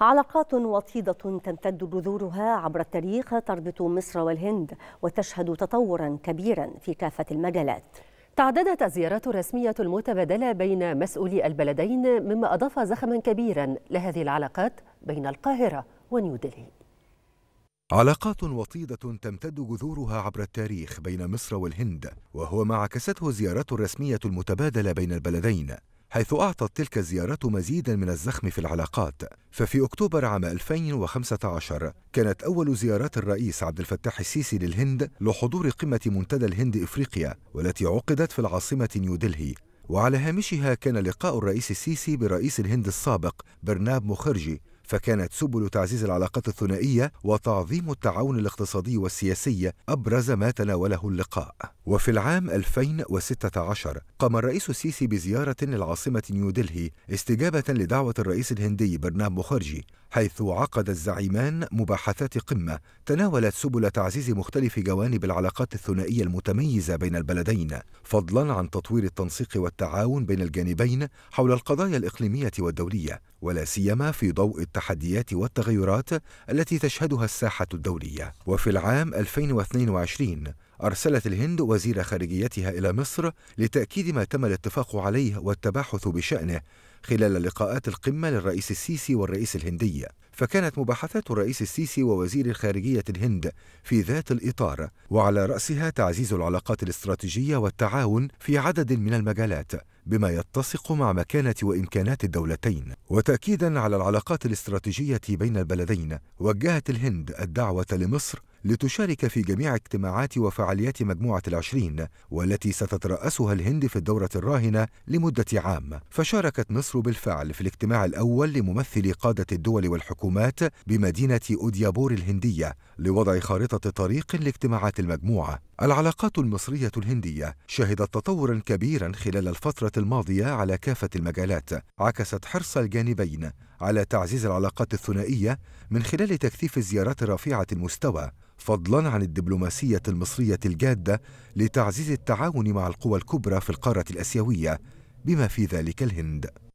علاقات وطيدة تمتد جذورها عبر التاريخ تربط مصر والهند وتشهد تطورا كبيرا في كافة المجالات تعددت الزيارات الرسمية المتبادلة بين مسؤولي البلدين مما أضاف زخما كبيرا لهذه العلاقات بين القاهرة ونيودلهي علاقات وطيدة تمتد جذورها عبر التاريخ بين مصر والهند وهو ما عكسته الزيارات الرسمية المتبادلة بين البلدين حيث أعطت تلك الزيارات مزيدا من الزخم في العلاقات ففي أكتوبر عام 2015 كانت أول زيارات الرئيس عبد الفتاح السيسي للهند لحضور قمة منتدى الهند إفريقيا والتي عقدت في العاصمة نيودلهي وعلى هامشها كان لقاء الرئيس السيسي برئيس الهند السابق برناب مخرجي فكانت سبل تعزيز العلاقات الثنائية وتعظيم التعاون الاقتصادي والسياسي أبرز ما تناوله اللقاء وفي العام 2016 قام الرئيس السيسي بزيارة للعاصمة نيودلهي استجابة لدعوة الرئيس الهندي برنام مخرجي حيث عقد الزعيمان مباحثات قمة تناولت سبل تعزيز مختلف جوانب العلاقات الثنائية المتميزة بين البلدين فضلا عن تطوير التنسيق والتعاون بين الجانبين حول القضايا الإقليمية والدولية ولا سيما في ضوء التحديات والتغيرات التي تشهدها الساحة الدولية وفي العام 2022 أرسلت الهند وزير خارجيتها إلى مصر لتأكيد ما تم الاتفاق عليه والتباحث بشأنه خلال لقاءات القمة للرئيس السيسي والرئيس الهندي، فكانت مباحثات الرئيس السيسي ووزير الخارجية الهند في ذات الإطار، وعلى رأسها تعزيز العلاقات الاستراتيجية والتعاون في عدد من المجالات، بما يتسق مع مكانة وإمكانات الدولتين. وتأكيدا على العلاقات الاستراتيجية بين البلدين، وجهت الهند الدعوة لمصر لتشارك في جميع اجتماعات وفعاليات مجموعة العشرين والتي ستترأسها الهند في الدورة الراهنة لمدة عام فشاركت مصر بالفعل في الاجتماع الأول لممثلي قادة الدول والحكومات بمدينة أوديابور الهندية لوضع خارطة طريق لاجتماعات المجموعة العلاقات المصرية الهندية شهدت تطورا كبيرا خلال الفترة الماضية على كافة المجالات عكست حرص الجانبين على تعزيز العلاقات الثنائية من خلال تكثيف الزيارات رفيعة المستوى فضلا عن الدبلوماسية المصرية الجادة لتعزيز التعاون مع القوى الكبرى في القارة الآسيوية بما في ذلك الهند